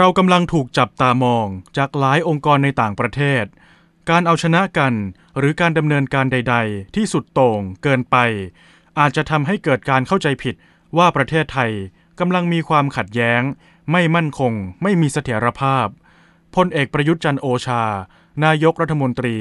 เรากำลังถูกจับตามองจากหลายองค์กรในต่างประเทศ การเอาชนะกันหรือการดำเนินการใดๆ ที่สุดโต่งเกินไป อาจจะทำให้เกิดการเข้าใจผิดว่าประเทศไทยกำลังมีความขัดแย้ง ไม่มั่นคง ไม่มีเสถียรภาพพลเอกประยุทธ์จันโอชา นายกรัฐมนตรี